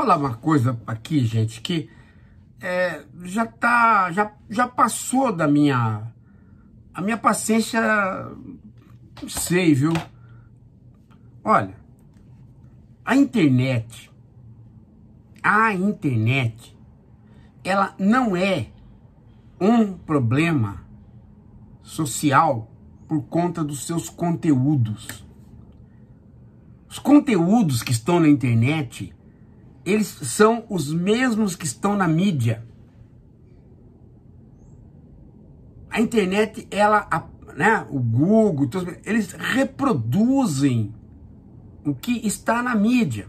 falar uma coisa aqui, gente, que é, já tá, já, já passou da minha, a minha paciência, não sei, viu? Olha, a internet, a internet, ela não é um problema social por conta dos seus conteúdos. Os conteúdos que estão na internet eles são os mesmos que estão na mídia. A internet, ela, a, né, o Google, eles reproduzem o que está na mídia.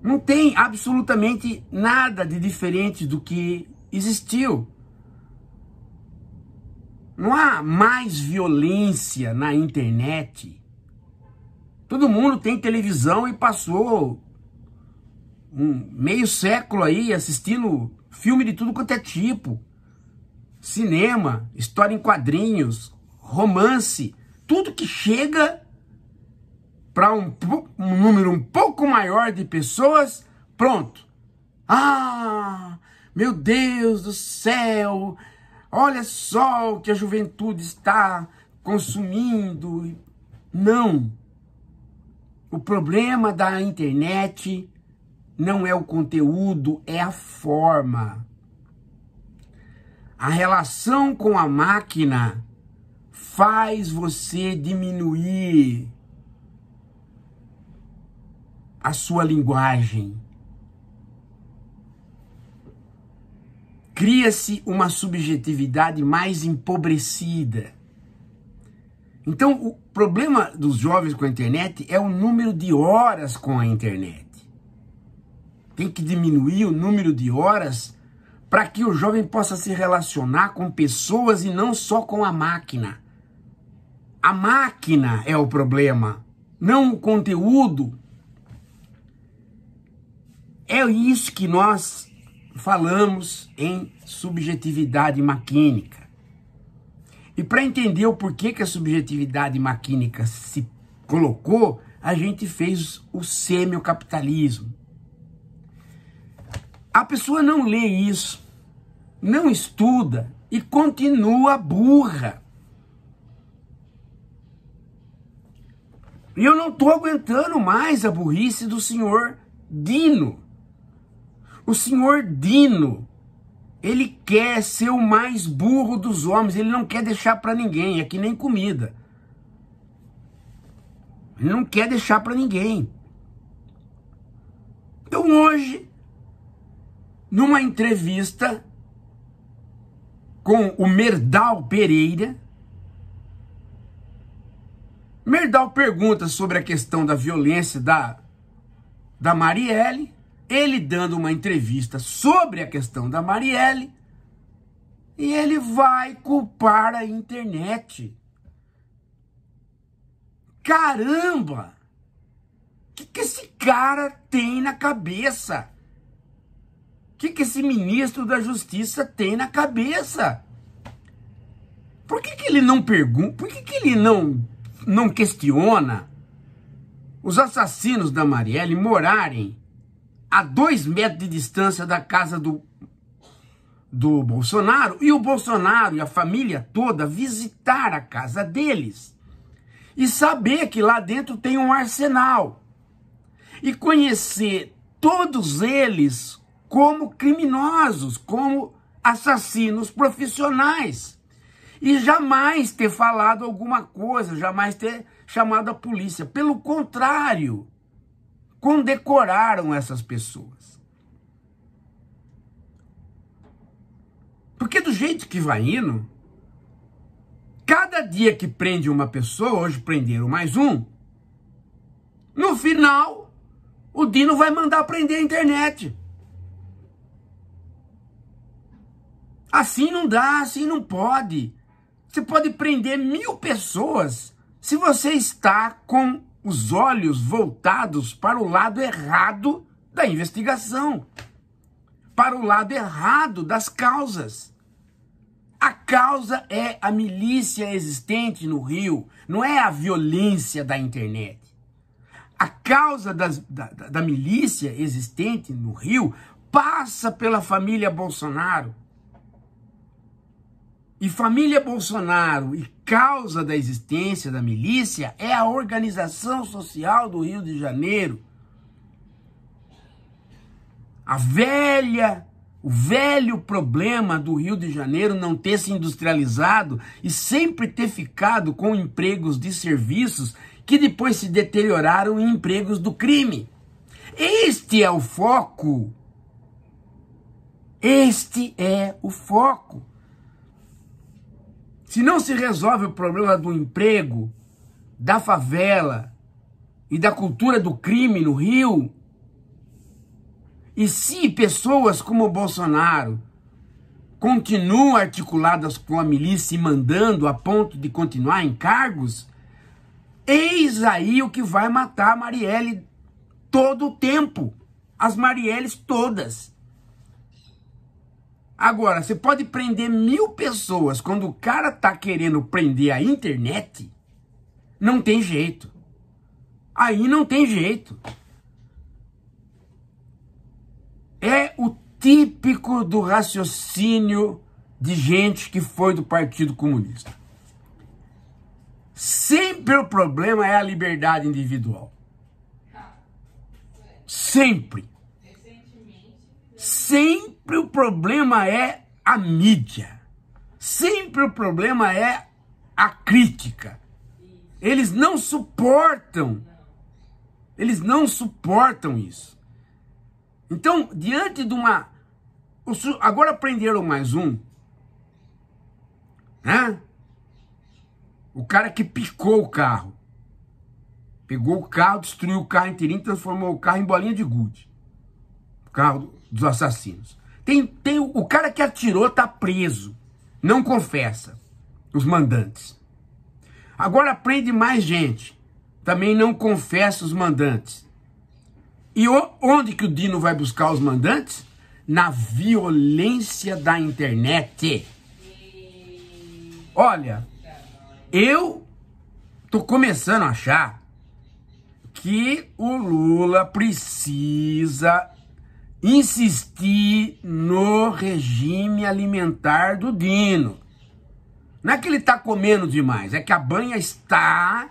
Não tem absolutamente nada de diferente do que existiu. Não há mais violência na internet Todo mundo tem televisão e passou um meio século aí assistindo filme de tudo quanto é tipo. Cinema, história em quadrinhos, romance, tudo que chega para um, um, número um pouco maior de pessoas, pronto. Ah, meu Deus do céu, olha só o que a juventude está consumindo. Não, o problema da internet não é o conteúdo, é a forma. A relação com a máquina faz você diminuir a sua linguagem. Cria-se uma subjetividade mais empobrecida. Então, o problema dos jovens com a internet é o número de horas com a internet. Tem que diminuir o número de horas para que o jovem possa se relacionar com pessoas e não só com a máquina. A máquina é o problema, não o conteúdo. É isso que nós falamos em subjetividade maquínica. E para entender o porquê que a subjetividade maquínica se colocou, a gente fez o semiocapitalismo. A pessoa não lê isso, não estuda e continua burra. E eu não estou aguentando mais a burrice do senhor Dino. O senhor Dino ele quer ser o mais burro dos homens, ele não quer deixar para ninguém, aqui é nem comida. Ele não quer deixar para ninguém. Então hoje, numa entrevista com o Merdal Pereira, Merdal pergunta sobre a questão da violência da, da Marielle ele dando uma entrevista sobre a questão da Marielle e ele vai culpar a internet. Caramba! O que, que esse cara tem na cabeça? O que, que esse ministro da Justiça tem na cabeça? Por que, que ele não pergunta? Por que, que ele não, não questiona os assassinos da Marielle morarem a dois metros de distância da casa do, do Bolsonaro, e o Bolsonaro e a família toda visitar a casa deles e saber que lá dentro tem um arsenal e conhecer todos eles como criminosos, como assassinos profissionais e jamais ter falado alguma coisa, jamais ter chamado a polícia. Pelo contrário, condecoraram essas pessoas. Porque do jeito que vai indo, cada dia que prende uma pessoa, hoje prenderam mais um, no final, o Dino vai mandar prender a internet. Assim não dá, assim não pode. Você pode prender mil pessoas se você está com os olhos voltados para o lado errado da investigação, para o lado errado das causas. A causa é a milícia existente no Rio, não é a violência da internet. A causa das, da, da milícia existente no Rio passa pela família Bolsonaro, e família Bolsonaro e causa da existência da milícia é a organização social do Rio de Janeiro. A velha, o velho problema do Rio de Janeiro não ter se industrializado e sempre ter ficado com empregos de serviços que depois se deterioraram em empregos do crime. Este é o foco. Este é o foco. Se não se resolve o problema do emprego, da favela e da cultura do crime no Rio, e se pessoas como Bolsonaro continuam articuladas com a milícia e mandando a ponto de continuar em cargos, eis aí o que vai matar a Marielle todo o tempo. As Marielles todas. Agora, você pode prender mil pessoas quando o cara tá querendo prender a internet? Não tem jeito. Aí não tem jeito. É o típico do raciocínio de gente que foi do Partido Comunista. Sempre o problema é a liberdade individual. Sempre. Sempre. Sempre o problema é a mídia. Sempre o problema é a crítica. Eles não suportam. Eles não suportam isso. Então, diante de uma. Agora prenderam mais um. Né? O cara que picou o carro. Pegou o carro, destruiu o carro inteirinho, transformou o carro em bolinha de gude. O carro dos assassinos. Tem, tem o cara que atirou tá preso, não confessa, os mandantes. Agora prende mais gente, também não confessa os mandantes. E onde que o Dino vai buscar os mandantes? Na violência da internet. Olha, eu tô começando a achar que o Lula precisa insistir no regime alimentar do Dino. Não é que ele está comendo demais, é que a banha está,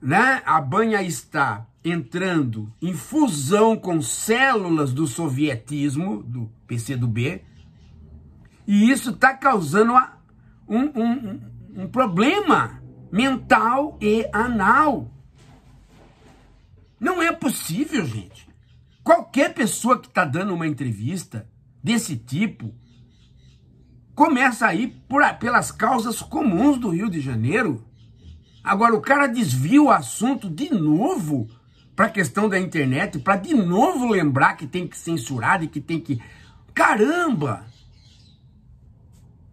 né? A banha está entrando em fusão com células do sovietismo, do PCdoB, e isso está causando um, um, um problema mental e anal. Não é possível, gente. Qualquer pessoa que está dando uma entrevista desse tipo começa aí por, pelas causas comuns do Rio de Janeiro. Agora o cara desvia o assunto de novo para a questão da internet, para de novo lembrar que tem que censurar e que tem que caramba.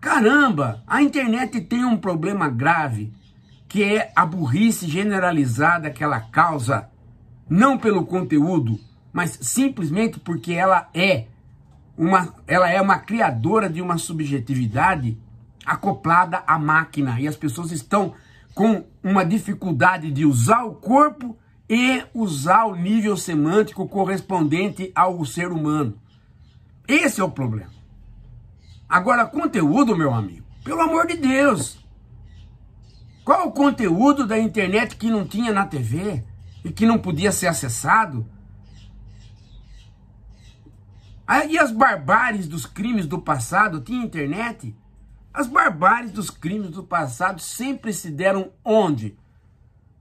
Caramba, a internet tem um problema grave, que é a burrice generalizada que ela causa, não pelo conteúdo, mas simplesmente porque ela é uma, ela é uma criadora de uma subjetividade acoplada à máquina e as pessoas estão com uma dificuldade de usar o corpo e usar o nível semântico correspondente ao ser humano. Esse é o problema. Agora, conteúdo, meu amigo, pelo amor de Deus. Qual o conteúdo da internet que não tinha na TV e que não podia ser acessado? Ah, e as barbáries dos crimes do passado tinha internet? As barbáries dos crimes do passado sempre se deram onde?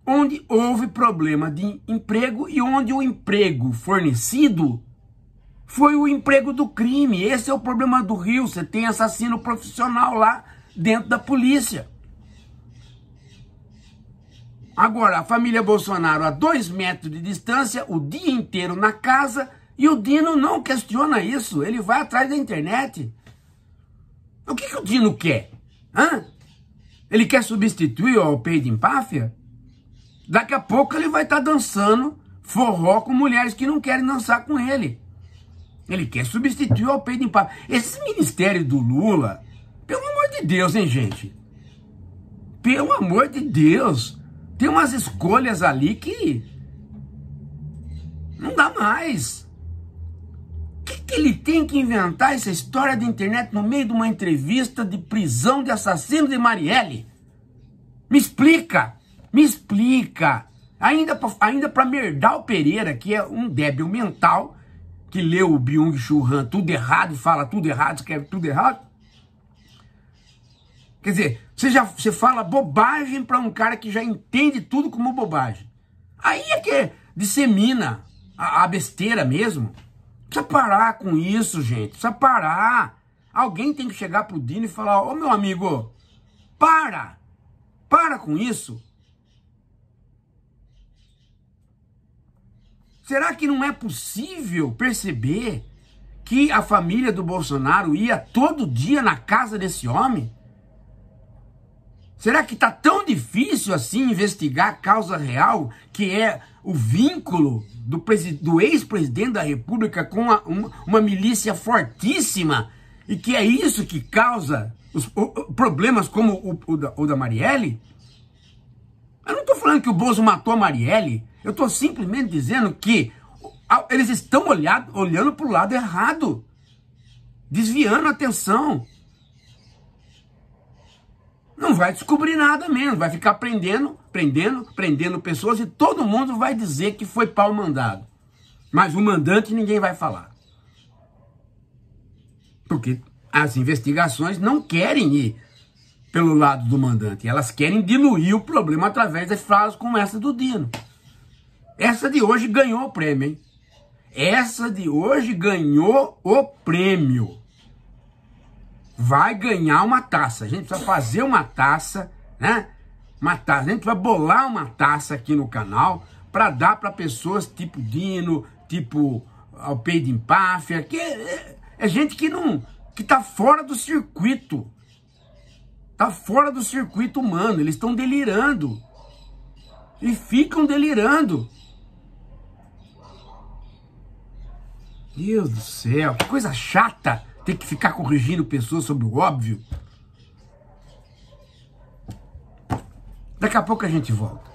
Onde houve problema de emprego e onde o emprego fornecido foi o emprego do crime. Esse é o problema do Rio. Você tem assassino profissional lá dentro da polícia. Agora, a família Bolsonaro a dois metros de distância, o dia inteiro na casa e o Dino não questiona isso, ele vai atrás da internet. O que, que o Dino quer? Hã? Ele quer substituir o Alpeide Empáfia? Daqui a pouco ele vai estar tá dançando forró com mulheres que não querem dançar com ele. Ele quer substituir o Alpeide Empáfia. páfia. Esse ministério do Lula, pelo amor de Deus, hein, gente? Pelo amor de Deus. Tem umas escolhas ali que. Não dá mais que ele tem que inventar essa história da internet no meio de uma entrevista de prisão de assassino de Marielle? Me explica, me explica. Ainda pra, ainda para Merdal Pereira, que é um débil mental, que leu o Byung-Chul Han tudo errado, fala tudo errado, escreve tudo errado. Quer dizer, você já você fala bobagem para um cara que já entende tudo como bobagem. Aí é que dissemina a, a besteira mesmo. Precisa parar com isso, gente. Precisa parar. Alguém tem que chegar pro Dino e falar: Ô meu amigo, para! Para com isso! Será que não é possível perceber que a família do Bolsonaro ia todo dia na casa desse homem? Será que está tão difícil assim investigar a causa real, que é o vínculo do, do ex-presidente da República com uma, uma, milícia fortíssima? E que é isso que causa os problemas como o, o, da, o da Marielle? Eu não estou falando que o Bozo matou a Marielle. Eu estou simplesmente dizendo que eles estão olhado, olhando para o lado errado, desviando a atenção vai descobrir nada mesmo, vai ficar prendendo, prendendo, prendendo pessoas e todo mundo vai dizer que foi pau mandado. Mas o mandante ninguém vai falar. Porque as investigações não querem ir pelo lado do mandante, elas querem diluir o problema através das frases como essa do Dino. Essa de hoje ganhou o prêmio, hein? Essa de hoje ganhou o prêmio vai ganhar uma taça. A gente precisa fazer uma taça, né? Uma taça. A gente vai bolar uma taça aqui no canal para dar para pessoas tipo Dino, tipo Alpeida ah, Empáfia, que é, é, é, gente que não que tá fora do circuito. Tá fora do circuito humano, eles estão delirando. E ficam delirando. Deus do céu, que coisa chata. Tem que ficar corrigindo pessoas sobre o óbvio? Daqui a pouco a gente volta.